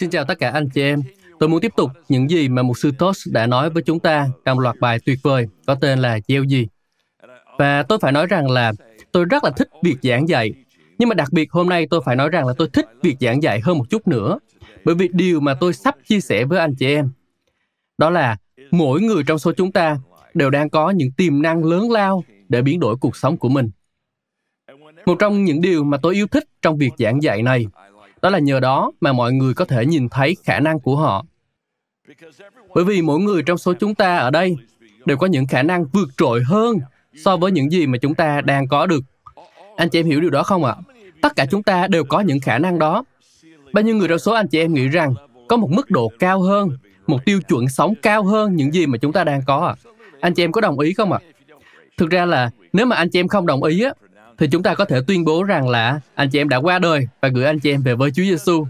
Xin chào tất cả anh chị em. Tôi muốn tiếp tục những gì mà mục sư Tosh đã nói với chúng ta trong loạt bài tuyệt vời có tên là Gieo gì. Và tôi phải nói rằng là tôi rất là thích việc giảng dạy. Nhưng mà đặc biệt hôm nay tôi phải nói rằng là tôi thích việc giảng dạy hơn một chút nữa. Bởi vì điều mà tôi sắp chia sẻ với anh chị em đó là mỗi người trong số chúng ta đều đang có những tiềm năng lớn lao để biến đổi cuộc sống của mình. Một trong những điều mà tôi yêu thích trong việc giảng dạy này đó là nhờ đó mà mọi người có thể nhìn thấy khả năng của họ. Bởi vì mỗi người trong số chúng ta ở đây đều có những khả năng vượt trội hơn so với những gì mà chúng ta đang có được. Anh chị em hiểu điều đó không ạ? Tất cả chúng ta đều có những khả năng đó. Bao nhiêu người trong số anh chị em nghĩ rằng có một mức độ cao hơn, một tiêu chuẩn sống cao hơn những gì mà chúng ta đang có ạ? À? Anh chị em có đồng ý không ạ? Thực ra là nếu mà anh chị em không đồng ý á, thì chúng ta có thể tuyên bố rằng là anh chị em đã qua đời và gửi anh chị em về với Chúa Giêsu.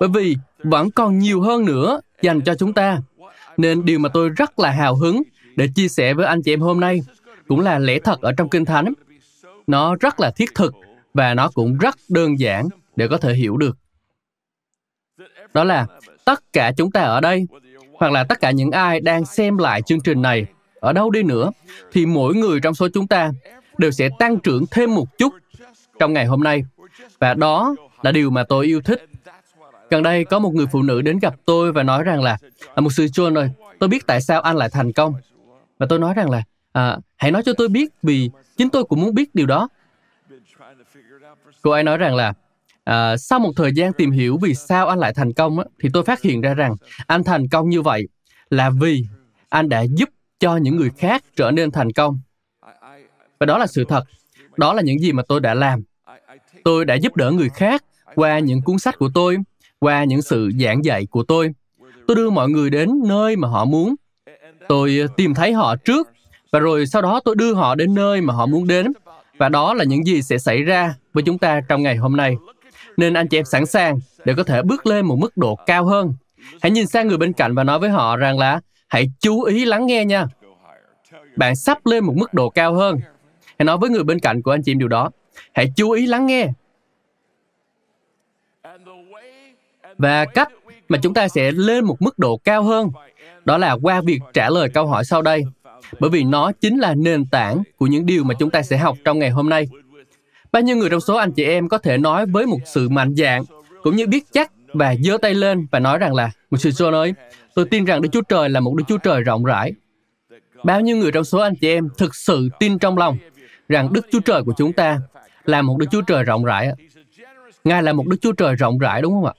Bởi vì vẫn còn nhiều hơn nữa dành cho chúng ta. Nên điều mà tôi rất là hào hứng để chia sẻ với anh chị em hôm nay cũng là lẽ thật ở trong Kinh Thánh. Nó rất là thiết thực và nó cũng rất đơn giản để có thể hiểu được. Đó là tất cả chúng ta ở đây hoặc là tất cả những ai đang xem lại chương trình này ở đâu đi nữa thì mỗi người trong số chúng ta đều sẽ tăng trưởng thêm một chút trong ngày hôm nay. Và đó là điều mà tôi yêu thích. Gần đây có một người phụ nữ đến gặp tôi và nói rằng là à, một sư John ơi, tôi biết tại sao anh lại thành công. Và tôi nói rằng là à, hãy nói cho tôi biết vì chính tôi cũng muốn biết điều đó. Cô ấy nói rằng là à, sau một thời gian tìm hiểu vì sao anh lại thành công thì tôi phát hiện ra rằng anh thành công như vậy là vì anh đã giúp cho những người khác trở nên thành công và đó là sự thật. Đó là những gì mà tôi đã làm. Tôi đã giúp đỡ người khác qua những cuốn sách của tôi, qua những sự giảng dạy của tôi. Tôi đưa mọi người đến nơi mà họ muốn. Tôi ờ, tìm thấy họ trước và rồi sau đó tôi đưa họ đến nơi mà họ muốn đến. Và đó là những gì sẽ xảy ra với chúng ta trong ngày hôm nay. Nên anh chị em sẵn sàng để có thể bước lên một mức độ cao hơn. Hãy nhìn sang người bên cạnh và nói với họ rằng là hãy chú ý lắng nghe nha. Bạn sắp lên một mức độ cao hơn Hãy nói với người bên cạnh của anh chị em điều đó. Hãy chú ý lắng nghe. Và cách mà chúng ta sẽ lên một mức độ cao hơn đó là qua việc trả lời câu hỏi sau đây bởi vì nó chính là nền tảng của những điều mà chúng ta sẽ học trong ngày hôm nay. Bao nhiêu người trong số anh chị em có thể nói với một sự mạnh dạn, cũng như biết chắc và giơ tay lên và nói rằng là một sự John ơi, tôi tin rằng Đức Chúa Trời là một Đức Chúa Trời rộng rãi. Bao nhiêu người trong số anh chị em thực sự tin trong lòng rằng Đức Chúa Trời của chúng ta là một Đức Chúa Trời rộng rãi. Ngài là một Đức Chúa Trời rộng rãi đúng không ạ?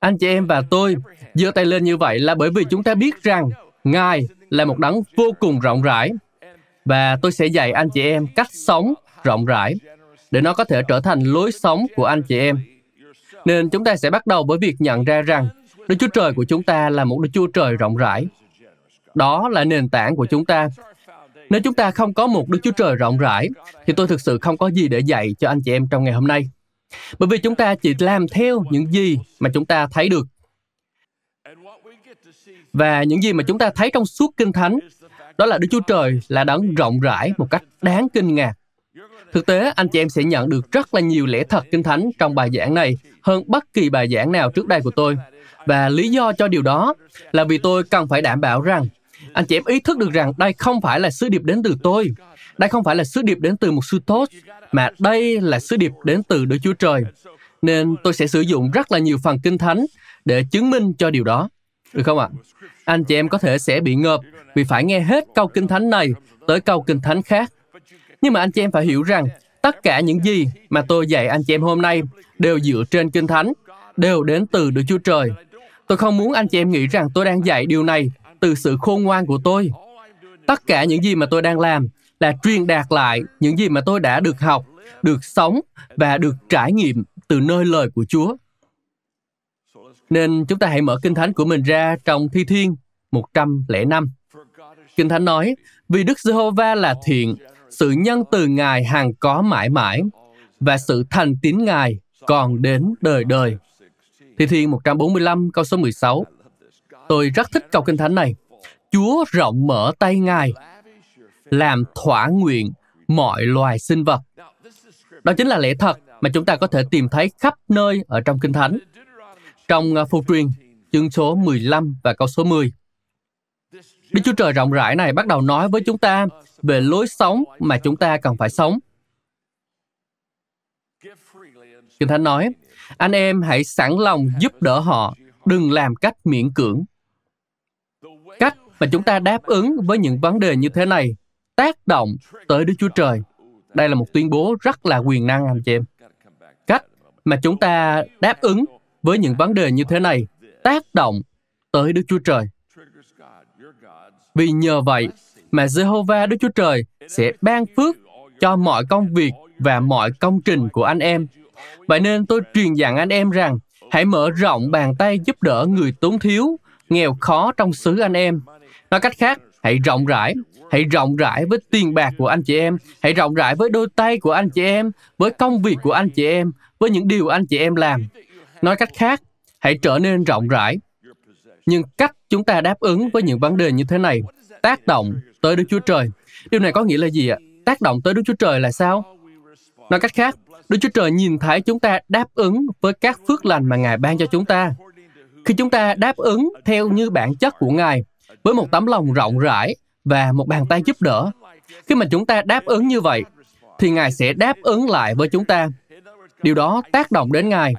Anh chị em và tôi giơ tay lên như vậy là bởi vì chúng ta biết rằng Ngài là một đấng vô cùng rộng rãi và tôi sẽ dạy anh chị em cách sống rộng rãi để nó có thể trở thành lối sống của anh chị em. Nên chúng ta sẽ bắt đầu với việc nhận ra rằng Đức Chúa Trời của chúng ta là một Đức Chúa Trời rộng rãi. Đó là nền tảng của chúng ta nếu chúng ta không có một Đức Chúa Trời rộng rãi, thì tôi thực sự không có gì để dạy cho anh chị em trong ngày hôm nay. Bởi vì chúng ta chỉ làm theo những gì mà chúng ta thấy được. Và những gì mà chúng ta thấy trong suốt Kinh Thánh, đó là Đức Chúa Trời là đấng rộng rãi một cách đáng kinh ngạc. Thực tế, anh chị em sẽ nhận được rất là nhiều lẽ thật Kinh Thánh trong bài giảng này hơn bất kỳ bài giảng nào trước đây của tôi. Và lý do cho điều đó là vì tôi cần phải đảm bảo rằng anh chị em ý thức được rằng đây không phải là sứ điệp đến từ tôi, đây không phải là sứ điệp đến từ một sư tốt, mà đây là sứ điệp đến từ Đức Chúa Trời. Nên tôi sẽ sử dụng rất là nhiều phần kinh thánh để chứng minh cho điều đó. Được không ạ? Anh chị em có thể sẽ bị ngợp vì phải nghe hết câu kinh thánh này tới câu kinh thánh khác. Nhưng mà anh chị em phải hiểu rằng tất cả những gì mà tôi dạy anh chị em hôm nay đều dựa trên kinh thánh, đều đến từ Đức Chúa Trời. Tôi không muốn anh chị em nghĩ rằng tôi đang dạy điều này từ sự khôn ngoan của tôi tất cả những gì mà tôi đang làm là truyền đạt lại những gì mà tôi đã được học được sống và được trải nghiệm từ nơi lời của chúa nên chúng ta hãy mở kinh thánh của mình ra trong thi thiên 105. Kinh thánh nói, vì Đức Giê-hô-va là thiện, sự nhân từ Ngài hàng có mãi mãi, và sự thành tín Ngài còn đến đời đời. Thi Thiên 145 câu số 16 Tôi rất thích câu kinh thánh này. Chúa rộng mở tay Ngài, làm thỏa nguyện mọi loài sinh vật. Đó chính là lẽ thật mà chúng ta có thể tìm thấy khắp nơi ở trong Kinh Thánh. Trong à, Phục truyền, chương số 15 và câu số 10. Đức Chúa Trời rộng rãi này bắt đầu nói với chúng ta về lối sống mà chúng ta cần phải sống. Kinh Thánh nói, anh em hãy sẵn lòng giúp đỡ họ, đừng làm cách miễn cưỡng mà chúng ta đáp ứng với những vấn đề như thế này tác động tới Đức Chúa Trời. Đây là một tuyên bố rất là quyền năng anh chị em. Cách mà chúng ta đáp ứng với những vấn đề như thế này tác động tới Đức Chúa Trời. Vì nhờ vậy mà Jehovah Đức Chúa Trời sẽ ban phước cho mọi công việc và mọi công trình của anh em. Vậy nên tôi truyền dặn anh em rằng hãy mở rộng bàn tay giúp đỡ người túng thiếu, nghèo khó trong xứ anh em Nói cách khác, hãy rộng rãi, hãy rộng rãi với tiền bạc của anh chị em, hãy rộng rãi với đôi tay của anh chị em, với công việc của anh chị em, với những điều anh chị em làm. Nói cách khác, hãy trở nên rộng rãi. Nhưng cách chúng ta đáp ứng với những vấn đề như thế này tác động tới Đức Chúa Trời. Điều này có nghĩa là gì ạ? Tác động tới Đức Chúa Trời là sao? Nói cách khác, Đức Chúa Trời nhìn thấy chúng ta đáp ứng với các phước lành mà Ngài ban cho chúng ta. Khi chúng ta đáp ứng theo như bản chất của Ngài, với một tấm lòng rộng rãi và một bàn tay giúp đỡ. Khi mà chúng ta đáp ứng như vậy, thì Ngài sẽ đáp ứng lại với chúng ta. Điều đó tác động đến Ngài.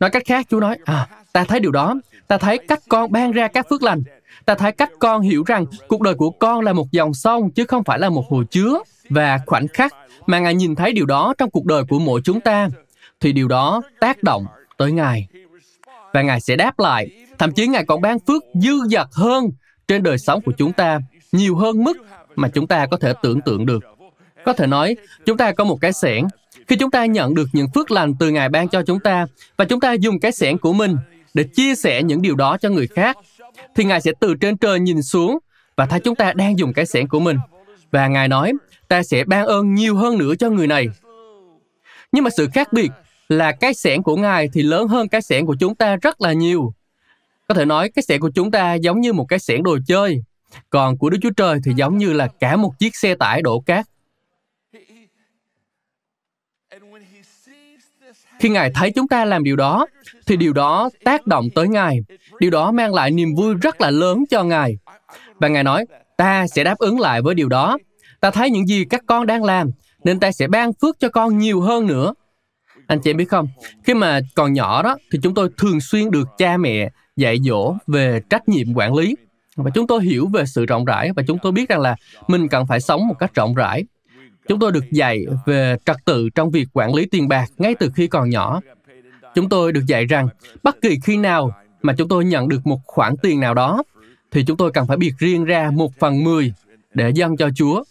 Nói cách khác, Chúa nói, à, ta thấy điều đó, ta thấy cách con ban ra các phước lành, ta thấy cách con hiểu rằng cuộc đời của con là một dòng sông chứ không phải là một hồ chứa và khoảnh khắc mà Ngài nhìn thấy điều đó trong cuộc đời của mỗi chúng ta, thì điều đó tác động tới Ngài. Và Ngài sẽ đáp lại, thậm chí Ngài còn ban phước dư dật hơn trên đời sống của chúng ta nhiều hơn mức mà chúng ta có thể tưởng tượng được. Có thể nói, chúng ta có một cái xẻng. Khi chúng ta nhận được những phước lành từ Ngài ban cho chúng ta và chúng ta dùng cái xẻng của mình để chia sẻ những điều đó cho người khác, thì Ngài sẽ từ trên trời nhìn xuống và thấy chúng ta đang dùng cái xẻng của mình. Và Ngài nói, ta sẽ ban ơn nhiều hơn nữa cho người này. Nhưng mà sự khác biệt là cái xẻng của Ngài thì lớn hơn cái xẻng của chúng ta rất là nhiều. Có thể nói cái xẻng của chúng ta giống như một cái xẻng đồ chơi, còn của Đức Chúa Trời thì giống như là cả một chiếc xe tải đổ cát. Khi Ngài thấy chúng ta làm điều đó, thì điều đó tác động tới Ngài. Điều đó mang lại niềm vui rất là lớn cho Ngài. Và Ngài nói, ta sẽ đáp ứng lại với điều đó. Ta thấy những gì các con đang làm, nên ta sẽ ban phước cho con nhiều hơn nữa. Anh chị em biết không, khi mà còn nhỏ đó, thì chúng tôi thường xuyên được cha mẹ dạy dỗ về trách nhiệm quản lý và chúng tôi hiểu về sự rộng rãi và chúng tôi biết rằng là mình cần phải sống một cách rộng rãi chúng tôi được dạy về trật tự trong việc quản lý tiền bạc ngay từ khi còn nhỏ chúng tôi được dạy rằng bất kỳ khi nào mà chúng tôi nhận được một khoản tiền nào đó thì chúng tôi cần phải biệt riêng ra một phần mười để dâng cho Chúa.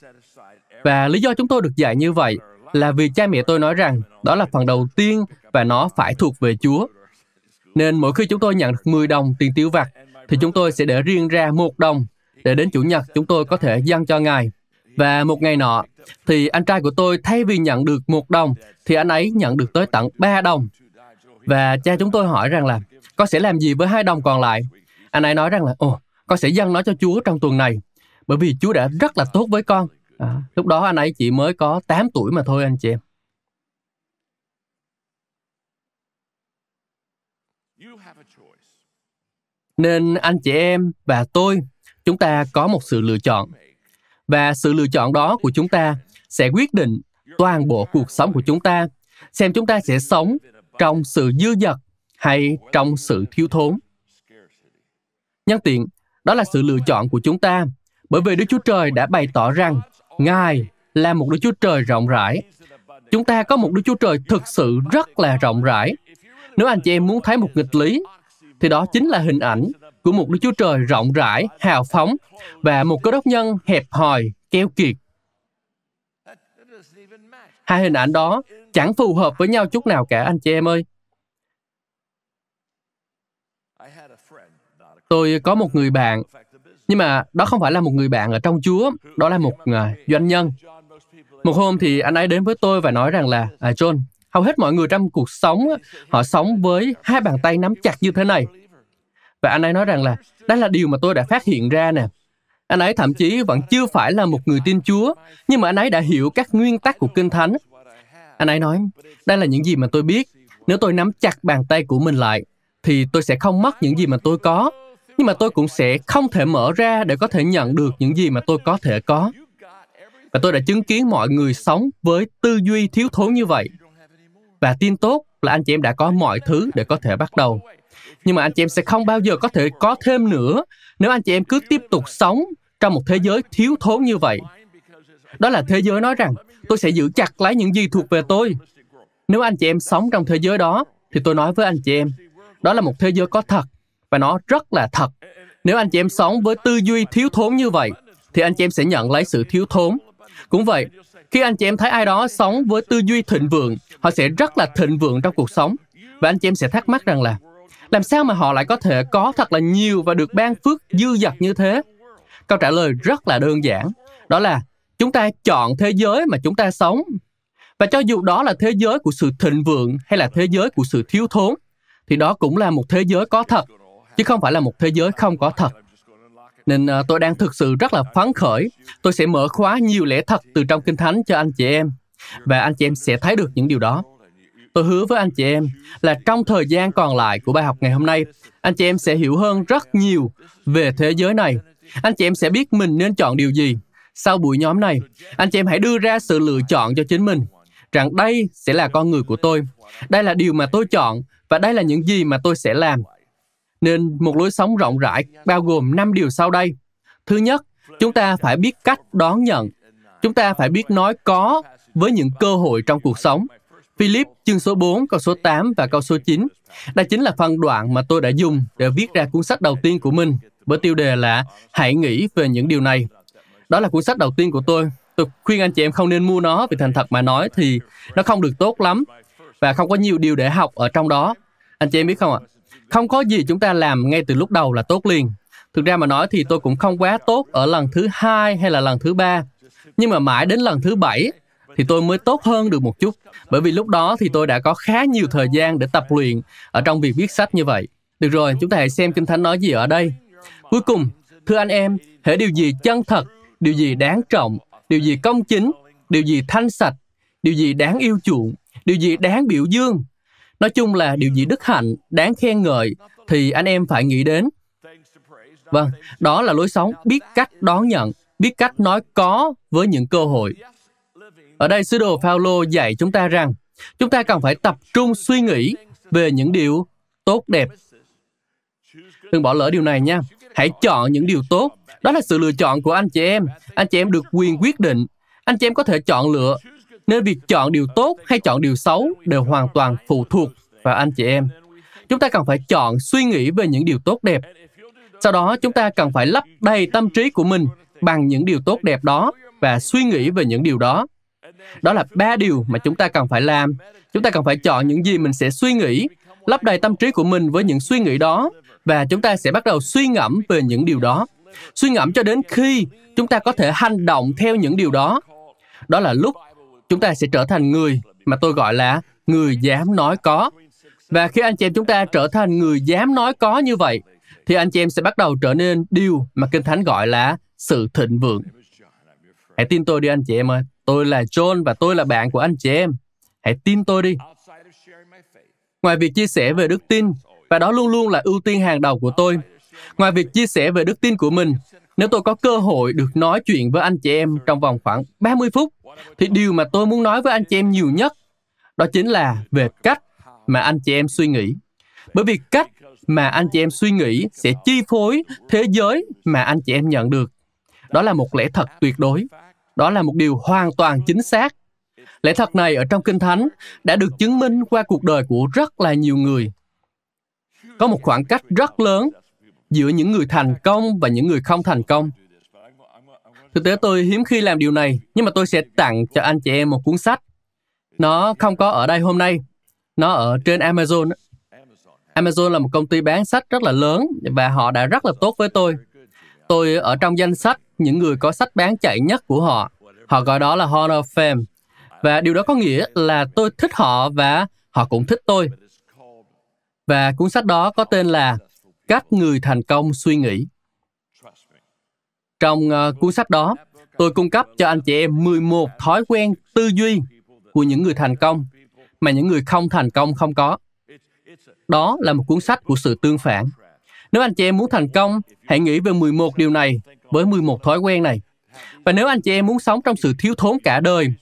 Và lý do chúng tôi được dạy như vậy là vì cha mẹ tôi nói rằng đó là phần đầu tiên và nó phải thuộc về Chúa. Nên mỗi khi chúng tôi nhận được 10 đồng tiền tiêu vặt, thì chúng tôi sẽ để riêng ra một đồng để đến Chủ nhật chúng tôi có thể dâng cho Ngài. Và một ngày nọ, thì anh trai của tôi thay vì nhận được một đồng, thì anh ấy nhận được tới tận 3 đồng. Và cha chúng tôi hỏi rằng là, con sẽ làm gì với hai đồng còn lại? Anh ấy nói rằng là, ồ, con sẽ dâng nó cho Chúa trong tuần này, bởi vì Chúa đã rất là tốt với con. À, lúc đó anh ấy chỉ mới có 8 tuổi mà thôi anh chị em. nên anh chị em và tôi chúng ta có một sự lựa chọn và sự lựa chọn đó của chúng ta sẽ quyết định toàn bộ cuộc sống của chúng ta xem chúng ta sẽ sống trong sự dư dật hay trong sự thiếu thốn nhân tiện đó là sự lựa chọn của chúng ta bởi vì đức chúa trời đã bày tỏ rằng ngài là một đức chúa trời rộng rãi chúng ta có một đức chúa trời thực sự rất là rộng rãi nếu anh chị em muốn thấy một nghịch lý thì đó chính là hình ảnh của một Đức Chúa Trời rộng rãi, hào phóng và một cơ đốc nhân hẹp hòi, keo kiệt. Hai hình ảnh đó chẳng phù hợp với nhau chút nào cả anh chị em ơi. Tôi có một người bạn, nhưng mà đó không phải là một người bạn ở trong Chúa, đó là một à, doanh nhân. Một hôm thì anh ấy đến với tôi và nói rằng là à, John, hầu hết mọi người trong cuộc sống họ sống với hai bàn tay nắm chặt như thế này và anh ấy nói rằng là đó là điều mà tôi đã phát hiện ra nè anh ấy thậm chí vẫn chưa phải là một người tin Chúa, nhưng mà anh ấy đã hiểu các nguyên tắc của Kinh Thánh. Anh ấy nói, đây là những gì mà tôi biết. Nếu tôi nắm chặt bàn tay của mình lại, thì tôi sẽ không mất những gì mà tôi có. Nhưng mà tôi cũng sẽ không thể mở ra để có thể nhận được những gì mà tôi có thể có. Và tôi đã chứng kiến mọi người sống với tư duy thiếu thốn như vậy. Và tin tốt là anh chị em đã có mọi thứ để có thể bắt đầu. Nhưng mà anh chị em sẽ không bao giờ có thể có thêm nữa nếu anh chị em cứ tiếp tục sống trong một thế giới thiếu thốn như vậy. Đó là thế giới nói rằng tôi sẽ giữ chặt lấy những gì thuộc về tôi. Nếu anh chị em sống trong thế giới đó thì tôi nói với anh chị em, đó là một thế giới có thật và nó rất là thật. Nếu anh chị em sống với tư duy thiếu thốn như vậy thì anh chị em sẽ nhận lấy sự thiếu thốn. Cũng vậy, khi anh chị em thấy ai đó sống với tư duy thịnh vượng, họ sẽ rất là thịnh vượng trong cuộc sống. Và anh chị em sẽ thắc mắc rằng là làm sao mà họ lại có thể có thật là nhiều và được ban phước dư dật như thế? Câu trả lời rất là đơn giản, đó là chúng ta chọn thế giới mà chúng ta sống. Và cho dù đó là thế giới của sự thịnh vượng hay là thế giới của sự thiếu thốn, thì đó cũng là một thế giới có thật, chứ không phải là một thế giới không có thật nên à, tôi đang thực sự rất là phấn khởi. Tôi sẽ mở khóa nhiều lẽ thật từ trong Kinh Thánh cho anh chị em và anh chị em sẽ thấy được những điều đó. Tôi hứa với anh chị em là trong thời gian còn lại của bài học ngày hôm nay, anh chị em sẽ hiểu hơn rất nhiều về thế giới này. Anh chị em sẽ biết mình nên chọn điều gì. Sau buổi nhóm này, anh chị em hãy đưa ra sự lựa chọn cho chính mình rằng đây sẽ là con người của tôi. Đây là điều mà tôi chọn và đây là những gì mà tôi sẽ làm nên một lối sống rộng rãi bao gồm 5 điều sau đây. Thứ nhất, chúng ta phải biết cách đón nhận. Chúng ta phải biết nói có với những cơ hội trong cuộc sống. Philip chương số 4, câu số 8 và câu số 9. Đây chính là phân đoạn mà tôi đã dùng để viết ra cuốn sách đầu tiên của mình với tiêu đề là Hãy nghĩ về những điều này. Đó là cuốn sách đầu tiên của tôi. Tôi khuyên anh chị em không nên mua nó vì thành thật mà nói thì nó không được tốt lắm và không có nhiều điều để học ở trong đó. Anh chị em biết không ạ? Không có gì chúng ta làm ngay từ lúc đầu là tốt liền. Thực ra mà nói thì tôi cũng không quá tốt ở lần thứ hai hay là lần thứ ba. Nhưng mà mãi đến lần thứ bảy thì tôi mới tốt hơn được một chút. Bởi vì lúc đó thì tôi đã có khá nhiều thời gian để tập luyện ở trong việc viết sách như vậy. Được rồi, chúng ta hãy xem Kinh Thánh nói gì ở đây. Cuối cùng, thưa anh em, hễ điều gì chân thật, điều gì đáng trọng, điều gì công chính, điều gì thanh sạch, điều gì đáng yêu chuộng, điều gì đáng biểu dương, Nói chung là điều gì đức hạnh, đáng khen ngợi thì anh em phải nghĩ đến. Vâng, đó là lối sống biết cách đón nhận, biết cách nói có với những cơ hội. Ở đây sứ đồ Phaolô dạy chúng ta rằng chúng ta cần phải tập trung suy nghĩ về những điều tốt đẹp. Đừng bỏ lỡ điều này nha. Hãy chọn những điều tốt. Đó là sự lựa chọn của anh chị em. Anh chị em được quyền quyết định. Anh chị em có thể chọn lựa nên việc chọn điều tốt hay chọn điều xấu đều hoàn toàn phụ thuộc vào anh chị em. Chúng ta cần phải chọn suy nghĩ về những điều tốt đẹp. Sau đó chúng ta cần phải lấp đầy tâm trí của mình bằng những điều tốt đẹp đó và suy nghĩ về những điều đó. Đó là ba điều mà chúng ta cần phải làm. Chúng ta cần phải chọn những gì mình sẽ suy nghĩ, lấp đầy tâm trí của mình với những suy nghĩ đó và chúng ta sẽ bắt đầu suy ngẫm về những điều đó. Suy ngẫm cho đến khi chúng ta có thể hành động theo những điều đó. Đó là lúc chúng ta sẽ trở thành người mà tôi gọi là người dám nói có. Và khi anh chị em chúng ta trở thành người dám nói có như vậy, thì anh chị em sẽ bắt đầu trở nên điều mà Kinh Thánh gọi là sự thịnh vượng. Hãy tin tôi đi anh chị em ơi. Tôi là John và tôi là bạn của anh chị em. Hãy tin tôi đi. Ngoài việc chia sẻ về đức tin, và đó luôn luôn là ưu tiên hàng đầu của tôi, ngoài việc chia sẻ về đức tin của mình, nếu tôi có cơ hội được nói chuyện với anh chị em trong vòng khoảng 30 phút, thì điều mà tôi muốn nói với anh chị em nhiều nhất đó chính là về cách mà anh chị em suy nghĩ. Bởi vì cách mà anh chị em suy nghĩ sẽ chi phối thế giới mà anh chị em nhận được. Đó là một lẽ thật tuyệt đối. Đó là một điều hoàn toàn chính xác. Lẽ thật này ở trong Kinh Thánh đã được chứng minh qua cuộc đời của rất là nhiều người. Có một khoảng cách rất lớn giữa những người thành công và những người không thành công thực tế tôi hiếm khi làm điều này nhưng mà tôi sẽ tặng cho anh chị em một cuốn sách nó không có ở đây hôm nay nó ở trên amazon amazon là một công ty bán sách rất là lớn và họ đã rất là tốt với tôi tôi ở trong danh sách những người có sách bán chạy nhất của họ họ gọi đó là hall of fame và điều đó có nghĩa là tôi thích họ và họ cũng thích tôi và cuốn sách đó có tên là cách người thành công suy nghĩ trong uh, cuốn sách đó tôi cung cấp cho anh chị em 11 thói quen tư duy của những người thành công mà những người không thành công không có đó là một cuốn sách của sự tương phản nếu anh chị em muốn thành công hãy nghĩ về 11 điều này với 11 thói quen này và nếu anh chị em muốn sống trong sự thiếu thốn cả đời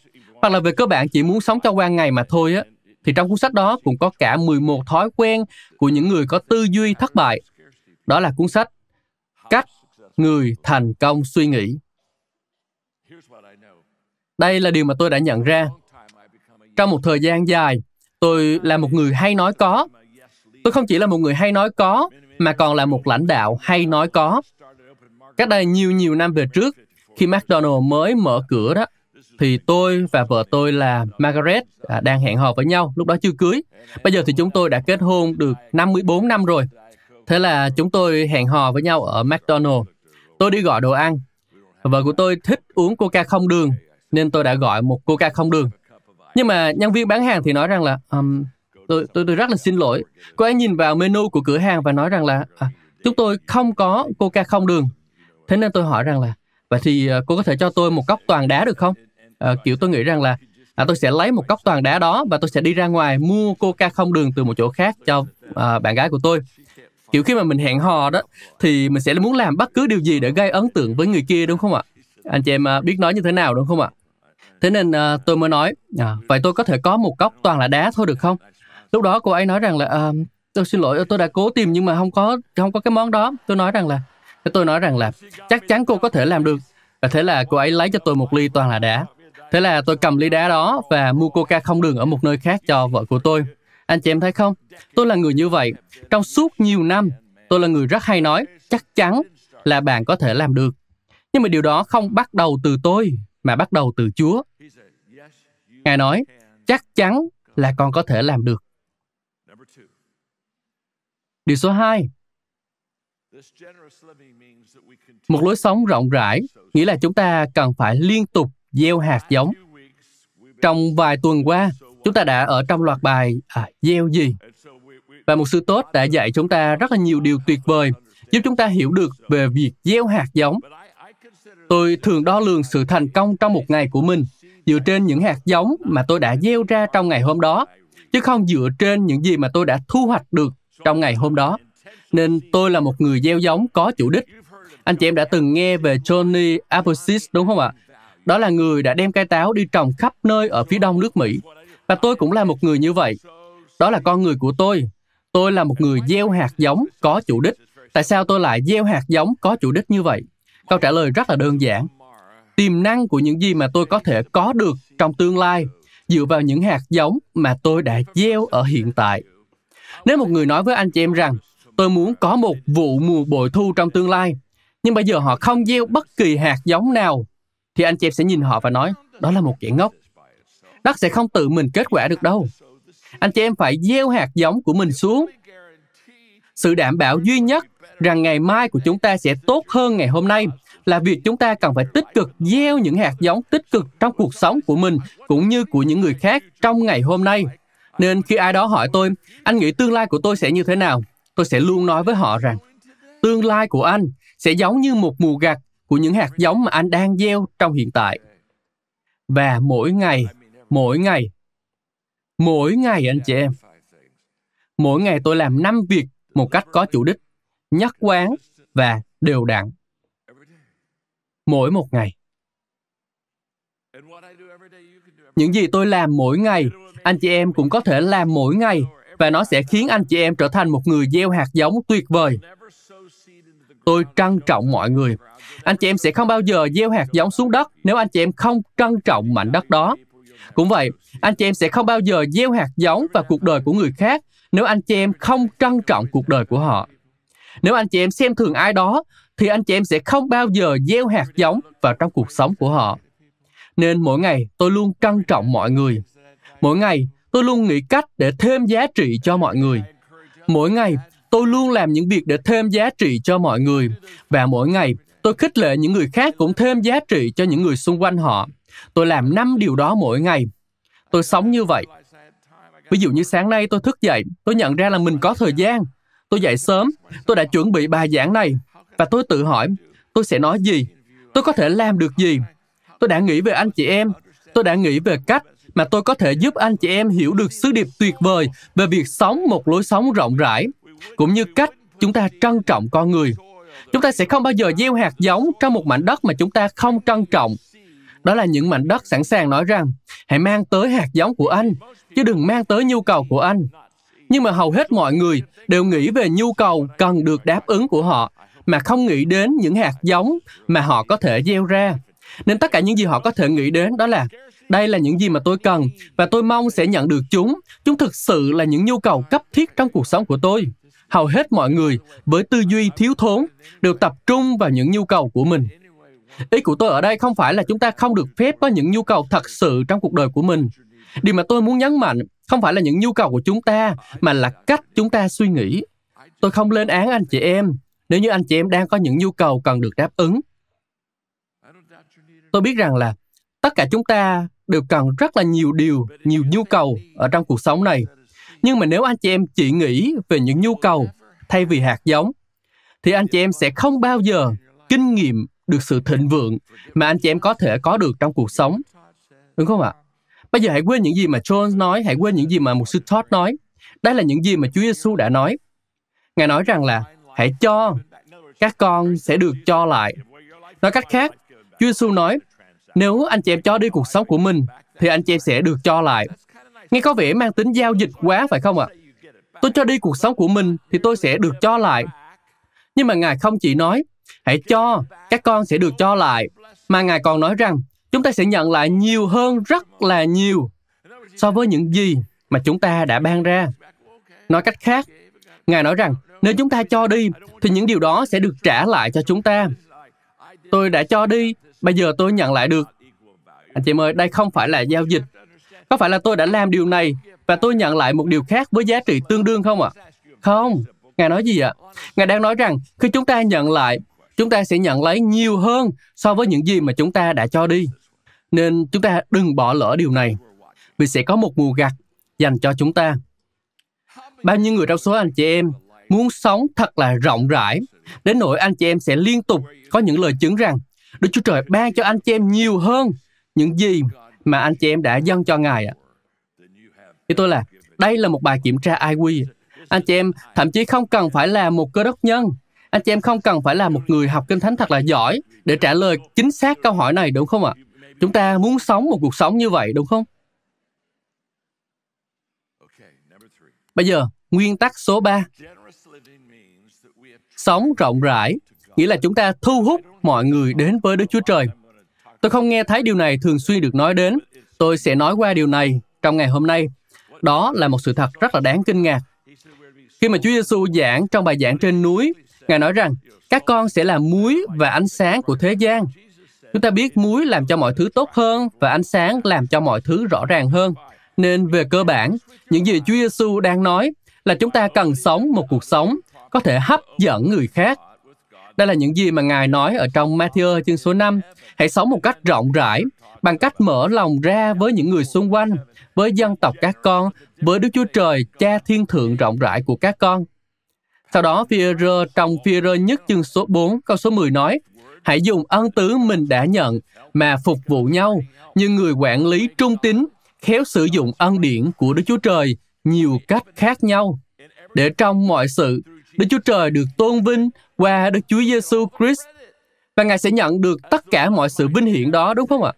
hoặc là về cơ bản chỉ muốn sống cho qua ngày mà thôi á thì trong cuốn sách đó cũng có cả 11 thói quen của những người có tư duy thất bại đó là cuốn sách Cách người thành công suy nghĩ. Đây là điều mà tôi đã nhận ra. Trong một thời gian dài, tôi là một người hay nói có. Tôi không chỉ là một người hay nói có, mà còn là một lãnh đạo hay nói có. Cách đây nhiều nhiều năm về trước, khi McDonald mới mở cửa đó, thì tôi và vợ tôi là Margaret à, đang hẹn hò với nhau, lúc đó chưa cưới. Bây giờ thì chúng tôi đã kết hôn được 54 năm rồi. Thế là chúng tôi hẹn hò với nhau ở McDonald's. Tôi đi gọi đồ ăn. Vợ của tôi thích uống Coca không đường, nên tôi đã gọi một Coca không đường. Nhưng mà nhân viên bán hàng thì nói rằng là um, tôi, tôi tôi rất là xin lỗi. Cô ấy nhìn vào menu của cửa hàng và nói rằng là à, chúng tôi không có Coca không đường. Thế nên tôi hỏi rằng là vậy thì ờ, cô có thể cho tôi một cốc toàn đá được không? À, kiểu tôi nghĩ rằng là à, tôi sẽ lấy một cốc toàn đá đó và tôi sẽ đi ra ngoài mua Coca không đường từ một chỗ khác cho à, bạn gái của tôi kiểu khi mà mình hẹn hò đó thì mình sẽ muốn làm bất cứ điều gì để gây ấn tượng với người kia đúng không ạ anh chị em à, biết nói như thế nào đúng không ạ thế nên à, tôi mới nói à, vậy tôi có thể có một cốc toàn là đá thôi được không lúc đó cô ấy nói rằng là à, tôi xin lỗi tôi đã cố tìm nhưng mà không có không có cái món đó tôi nói rằng là tôi nói rằng là chắc chắn cô có thể làm được và thế là cô ấy lấy cho tôi một ly toàn là đá thế là tôi cầm ly đá đó và mua coca không đường ở một nơi khác cho vợ của tôi anh chị em thấy không? Tôi là người như vậy. Trong suốt nhiều năm, tôi là người rất hay nói, chắc chắn là bạn có thể làm được. Nhưng mà điều đó không bắt đầu từ tôi, mà bắt đầu từ Chúa. Ngài nói, chắc chắn là con có thể làm được. Điều số 2. Một lối sống rộng rãi nghĩa là chúng ta cần phải liên tục gieo hạt giống. Trong vài tuần qua, Chúng ta đã ở trong loạt bài à, gieo gì? Và một sư tốt đã dạy chúng ta rất là nhiều điều tuyệt vời, giúp chúng ta hiểu được về việc gieo hạt giống. Tôi thường đo lường sự thành công trong một ngày của mình dựa trên những hạt giống mà tôi đã gieo ra trong ngày hôm đó, chứ không dựa trên những gì mà tôi đã thu hoạch được trong ngày hôm đó. Nên tôi là một người gieo giống có chủ đích. Anh chị em đã từng nghe về Johnny Appleseed đúng không ạ? Đó là người đã đem cây táo đi trồng khắp nơi ở phía đông nước Mỹ và tôi cũng là một người như vậy. Đó là con người của tôi. Tôi là một người gieo hạt giống có chủ đích. Tại sao tôi lại gieo hạt giống có chủ đích như vậy? Câu trả lời rất là đơn giản. Tiềm năng của những gì mà tôi có thể có được trong tương lai dựa vào những hạt giống mà tôi đã gieo ở hiện tại. Nếu một người nói với anh chị em rằng tôi muốn có một vụ mùa bội thu trong tương lai, nhưng bây giờ họ không gieo bất kỳ hạt giống nào, thì anh chị em sẽ nhìn họ và nói đó là một kẻ ngốc đất sẽ không tự mình kết quả được đâu. Anh chị em phải gieo hạt giống của mình xuống. Sự đảm bảo duy nhất rằng ngày mai của chúng ta sẽ tốt hơn ngày hôm nay là việc chúng ta cần phải tích cực gieo những hạt giống tích cực trong cuộc sống của mình cũng như của những người khác trong ngày hôm nay. Nên khi ai đó hỏi tôi, anh nghĩ tương lai của tôi sẽ như thế nào? Tôi sẽ luôn nói với họ rằng, tương lai của anh sẽ giống như một mùa gặt của những hạt giống mà anh đang gieo trong hiện tại. Và mỗi ngày mỗi ngày. Mỗi ngày anh chị em. Mỗi ngày tôi làm 5 việc một cách có chủ đích, nhất quán và đều đặn. Mỗi một ngày. Những gì tôi làm mỗi ngày, anh chị em cũng có thể làm mỗi ngày và nó sẽ khiến anh chị em trở thành một người gieo hạt giống tuyệt vời. Tôi trân trọng mọi người. Anh chị em sẽ không bao giờ gieo hạt giống xuống đất nếu anh chị em không trân trọng mảnh đất đó cũng vậy, anh chị em sẽ không bao giờ gieo hạt giống vào cuộc đời của người khác nếu anh chị em không trân trọng cuộc đời của họ. Nếu anh chị em xem thường ai đó, thì anh chị em sẽ không bao giờ gieo hạt giống vào trong cuộc sống của họ. Nên mỗi ngày tôi luôn trân trọng mọi người. Mỗi ngày tôi luôn nghĩ cách để thêm giá trị cho mọi người. Mỗi ngày tôi luôn làm những việc để thêm giá trị cho mọi người. Và mỗi ngày tôi khích lệ những người khác cũng thêm giá trị cho những người xung quanh họ Tôi làm 5 điều đó mỗi ngày. Tôi sống như vậy. Ví dụ như sáng nay tôi thức dậy, tôi nhận ra là mình có thời gian. Tôi dậy sớm, tôi đã chuẩn bị bài giảng này và tôi tự hỏi, tôi sẽ nói gì? Tôi có thể làm được gì? Tôi đã nghĩ về anh chị em, tôi đã nghĩ về cách mà tôi có thể giúp anh chị em hiểu được sứ điệp tuyệt vời về việc sống một lối sống rộng rãi, cũng như cách chúng ta trân trọng con người. Chúng ta sẽ không bao giờ gieo hạt giống trong một mảnh đất mà chúng ta không trân trọng đó là những mảnh đất sẵn sàng nói rằng, hãy mang tới hạt giống của anh, chứ đừng mang tới nhu cầu của anh. Nhưng mà hầu hết mọi người đều nghĩ về nhu cầu cần được đáp ứng của họ, mà không nghĩ đến những hạt giống mà họ có thể gieo ra. Nên tất cả những gì họ có thể nghĩ đến đó là đây là những gì mà tôi cần và tôi mong sẽ nhận được chúng. Chúng thực sự là những nhu cầu cấp thiết trong cuộc sống của tôi. Hầu hết mọi người với tư duy thiếu thốn đều tập trung vào những nhu cầu của mình. Ý của tôi ở đây không phải là chúng ta không được phép có những nhu cầu thật sự trong cuộc đời của mình. Điều mà tôi muốn nhấn mạnh không phải là những nhu cầu của chúng ta, mà là cách chúng ta suy nghĩ. Tôi không lên án anh chị em nếu như anh chị em đang có những nhu cầu cần được đáp ứng. Tôi biết rằng là tất cả chúng ta đều cần rất là nhiều điều, nhiều nhu cầu ở trong cuộc sống này. Nhưng mà nếu anh chị em chỉ nghĩ về những nhu cầu thay vì hạt giống, thì anh chị em sẽ không bao giờ kinh nghiệm được sự thịnh vượng mà anh chị em có thể có được trong cuộc sống. Đúng không ạ? Bây giờ hãy quên những gì mà Jones nói, hãy quên những gì mà mục sư Todd nói. Đây là những gì mà Chúa Giêsu đã nói. Ngài nói rằng là hãy cho các con sẽ được cho lại. Nói cách khác, Chúa Giêsu nói nếu anh chị em cho đi cuộc sống của mình thì anh chị em sẽ được cho lại. Nghe có vẻ mang tính giao dịch quá phải không ạ? Tôi cho đi cuộc sống của mình thì tôi sẽ được cho lại. Nhưng mà Ngài không chỉ nói Hãy cho, các con sẽ được cho lại. Mà Ngài còn nói rằng, chúng ta sẽ nhận lại nhiều hơn rất là nhiều so với những gì mà chúng ta đã ban ra. Nói cách khác, Ngài nói rằng, nếu chúng ta cho đi, thì những điều đó sẽ được trả lại cho chúng ta. Tôi đã cho đi, bây giờ tôi nhận lại được. Anh chị ơi, đây không phải là giao dịch. Có phải là tôi đã làm điều này và tôi nhận lại một điều khác với giá trị tương đương không ạ? À? Không. Ngài nói gì ạ? À? Ngài đang nói rằng khi chúng ta nhận lại chúng ta sẽ nhận lấy nhiều hơn so với những gì mà chúng ta đã cho đi. Nên chúng ta đừng bỏ lỡ điều này, vì sẽ có một mùa gặt dành cho chúng ta. Bao nhiêu người trong số anh chị em muốn sống thật là rộng rãi, đến nỗi anh chị em sẽ liên tục có những lời chứng rằng Đức Chúa Trời ban cho anh chị em nhiều hơn những gì mà anh chị em đã dâng cho Ngài ạ. Thì tôi là, đây là một bài kiểm tra IQ. Anh chị em thậm chí không cần phải là một cơ đốc nhân anh chị em không cần phải là một người học kinh thánh thật là giỏi để trả lời chính xác câu hỏi này đúng không ạ? Chúng ta muốn sống một cuộc sống như vậy đúng không? Bây giờ, nguyên tắc số 3. Sống rộng rãi nghĩa là chúng ta thu hút mọi người đến với Đức Chúa Trời. Tôi không nghe thấy điều này thường xuyên được nói đến. Tôi sẽ nói qua điều này trong ngày hôm nay. Đó là một sự thật rất là đáng kinh ngạc. Khi mà Chúa Giêsu giảng trong bài giảng trên núi, Ngài nói rằng, các con sẽ là muối và ánh sáng của thế gian. Chúng ta biết muối làm cho mọi thứ tốt hơn và ánh sáng làm cho mọi thứ rõ ràng hơn. Nên về cơ bản, những gì Chúa Giêsu đang nói là chúng ta cần sống một cuộc sống có thể hấp dẫn người khác. Đây là những gì mà Ngài nói ở trong Matthew chương số 5. Hãy sống một cách rộng rãi, bằng cách mở lòng ra với những người xung quanh, với dân tộc các con, với Đức Chúa Trời, Cha Thiên Thượng rộng rãi của các con. Sau đó, Führer trong Führer nhất chương số 4, câu số 10 nói, Hãy dùng ân tứ mình đã nhận mà phục vụ nhau như người quản lý trung tín, khéo sử dụng ân điển của Đức Chúa Trời nhiều cách khác nhau. Để trong mọi sự, Đức Chúa Trời được tôn vinh qua Đức Chúa Giêsu Christ và Ngài sẽ nhận được tất cả mọi sự vinh hiển đó đúng không ạ?